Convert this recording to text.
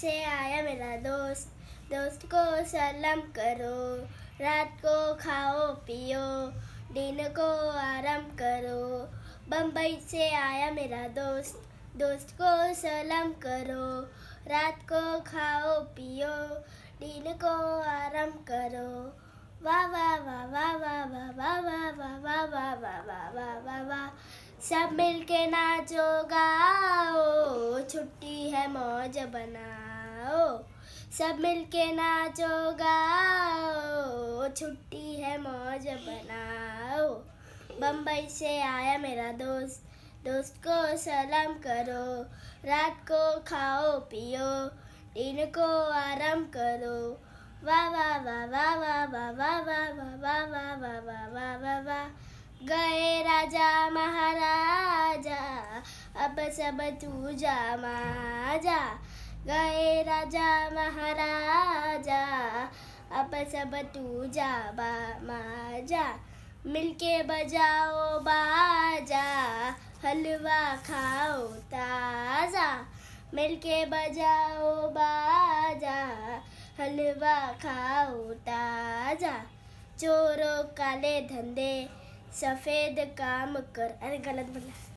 से आया मेरा दोस्त दोस्त को सलाम करो रात को खाओ पियो दिन को आराम करो बम्बई से आया मेरा दोस्त दोस्त को सलाम करो रात को खाओ पियो दिन को आराम करो वाह वाह वाह वाह वाह वाह वाह वाह वाह वाह वाह वाह वाह वाह वाह सब मिलके नाचोगा छुट्टी है मौज बनाओ सब मिलके नाचो गाओ छुट्टी है मौज बनाओ बम्बई से आया मेरा दोस्त दोस्त को सलाम करो रात को खाओ पियो दिन को आराम करो वाह वाह वाह वाह वाह वाह वाह वाह वाह वाह वाह वाह वाह वाह वाह गए राजा महा अब सब तू जा जा गए राजा महाराजा अब सब तू जा माजा मिलके बजाओ बाजा हलवा खाओ ताज़ा मिलके बजाओ बाजा हलवा खाओ ताज़ा चोरों काले धंधे सफ़ेद काम कर अरे गलत बोला